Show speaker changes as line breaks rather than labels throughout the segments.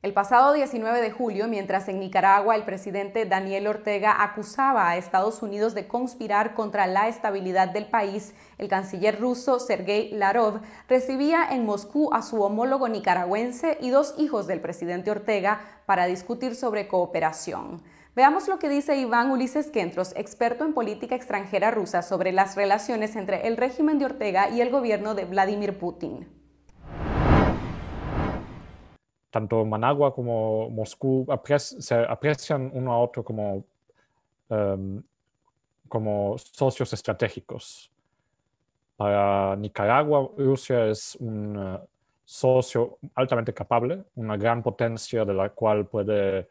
El pasado 19 de julio, mientras en Nicaragua el presidente Daniel Ortega acusaba a Estados Unidos de conspirar contra la estabilidad del país, el canciller ruso Sergei Larov recibía en Moscú a su homólogo nicaragüense y dos hijos del presidente Ortega para discutir sobre cooperación. Veamos lo que dice Iván Ulises Kentros, experto en política extranjera rusa, sobre las relaciones entre el régimen de Ortega y el gobierno de Vladimir Putin
tanto Managua como Moscú se aprecian uno a otro como, em, como socios estratégicos. Para Nicaragua, Rusia es un eh, socio altamente capable, una gran potencia de la cual puede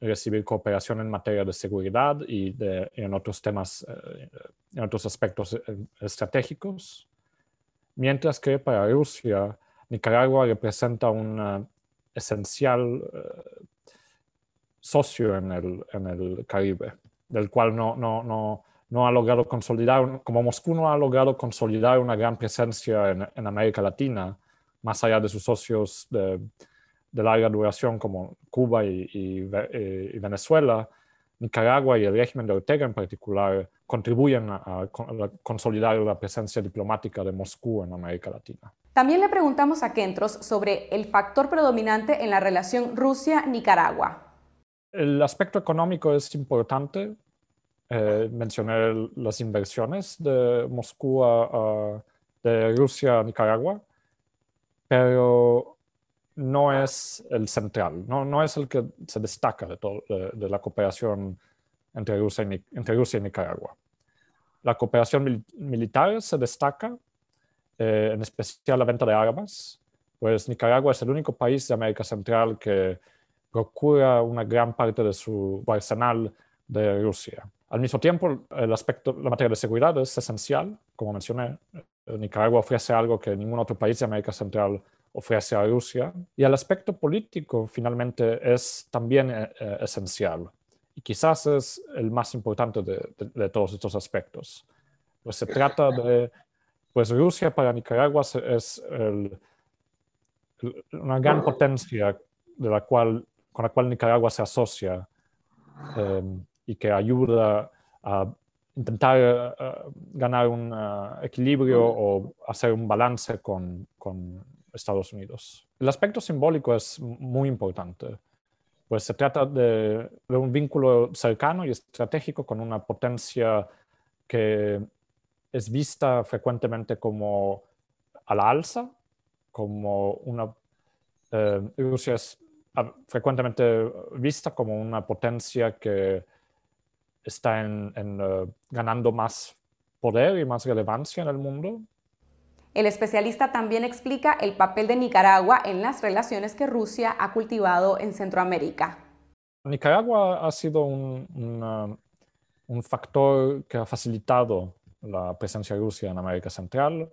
recibir cooperación en materia de seguridad y en otros temas, eh, en otros aspectos eh, estratégicos. Mientras que para Rusia, Nicaragua representa una esencial eh, socio en el, Caribe, del cual no, no, ha logrado consolidar, como Moscú no ha logrado consolidar una gran presencia en, América Latina, más allá de sus socios de, larga duración como Cuba eh, y, Venezuela, Nicaragua y el régimen de Ortega en particular contribuyen a consolidar la presencia diplomática de Moscú en América Latina.
También le preguntamos a Kentros sobre el factor predominante en la relación Rusia-Nicaragua.
El aspecto económico es importante. Eh, mencioné las inversiones de Moscú a, de Rusia Nicaragua, pero no es el central, no, no es el que se destaca de, de, la cooperación entre Rusia, y, Nicaragua. La cooperación militar se destaca eh, en especial la venta de armas, pues Nicaragua es el único país de América Central que procura una gran parte de su arsenal de Rusia. Al mismo tiempo, el aspecto, la materia de seguridad es esencial, como mencioné. Eh, Nicaragua ofrece algo que ningún otro país de América Central ofrece a Rusia. Y el aspecto político, finalmente, es también eh, esencial. Y quizás es el más importante de todos estos aspectos. Pues se trata de pues Rusia para Nicaragua es una gran potencia con la cual Nicaragua se asocia em, y que ayuda a intentar eh, eh, ganar un eh, equilibrio o hacer un balance con, Estados Unidos. El aspecto simbólico es muy importante, pues se trata de un vínculo cercano y estratégico con una potencia que es vista frecuentemente como a la alza, como una... Rusia eh, es frecuentemente vista como una potencia que está en, eh, ganando más poder y más relevancia en el mundo.
El especialista también explica el papel de Nicaragua en las relaciones que Rusia ha cultivado en Centroamérica.
Nicaragua ha sido un, un factor que ha facilitado la presencia de Rusia en América Central.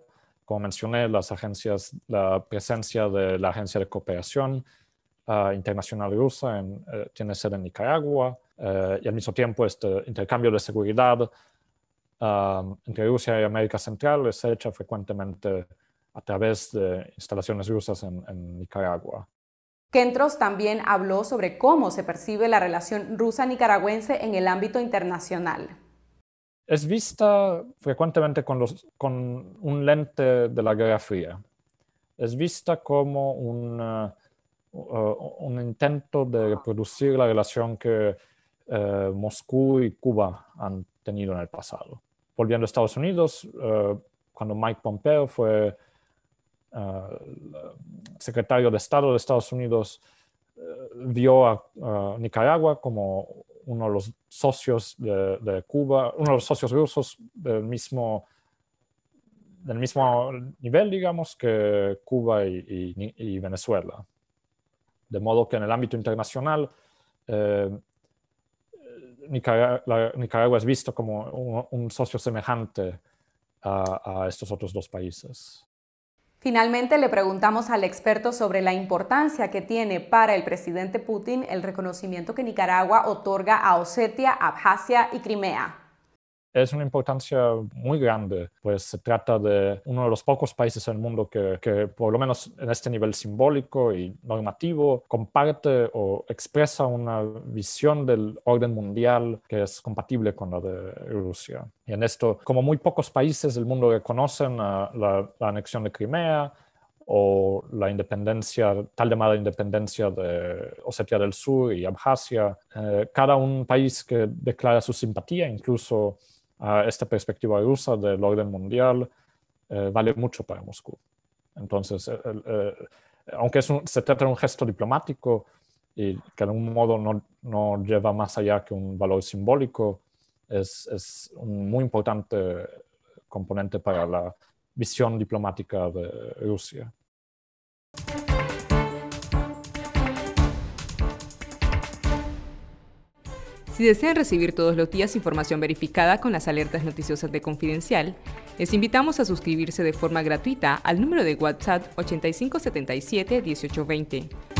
Como mencioné, las agencias, la presencia de la Agencia de Cooperación ah, Internacional Rusa eh, tiene sede en Nicaragua eh, y al mismo tiempo este intercambio de seguridad ah, entre Rusia y América Central es hecha frecuentemente a través de instalaciones rusas en Nicaragua.
Kentros también habló sobre cómo se percibe la relación rusa-nicaragüense en el ámbito internacional
es vista frecuentemente con, un lente de la Guerra Fría. Es vista como un, eh, intento de reproducir la relación que eh, Moscú y Cuba han tenido en el pasado. Volviendo a Estados Unidos, eh, cuando Mike Pompeo fue secretario de Estado de Estados Unidos, vio a Nicaragua como uno de los socios de, Cuba, uno de los socios rusos del mismo, nivel, digamos, que Cuba y, Venezuela. De modo que en el ámbito internacional eh, Nicaragua, es visto como un, socio semejante a, estos otros dos países.
Finalmente, le preguntamos al experto sobre la importancia que tiene para el presidente Putin el reconocimiento que Nicaragua otorga a Osetia, Abjasia y Crimea
es una importancia muy grande, pues se trata de uno de los pocos países en el mundo que, que, por lo menos en este nivel simbólico y normativo, comparte o expresa una visión del orden mundial que es compatible con la de Rusia. Y en esto, como muy pocos países del mundo reconocen la, anexión de Crimea, o la independencia, tal llamada independencia de Osetia del Sur y Abjasia. Eh, cada un país que declara su simpatía, incluso esta perspectiva rusa del orden mundial eh, vale mucho para Moscú. Entonces, eh, aunque se trata de un gesto diplomático y que de algún modo no, no, lleva más allá que un valor simbólico, es, es un muy importante componente para la visión diplomática de Rusia.
Si desean recibir todos los días información verificada con las alertas noticiosas de Confidencial, les invitamos a suscribirse de forma gratuita al número de WhatsApp 8577 1820.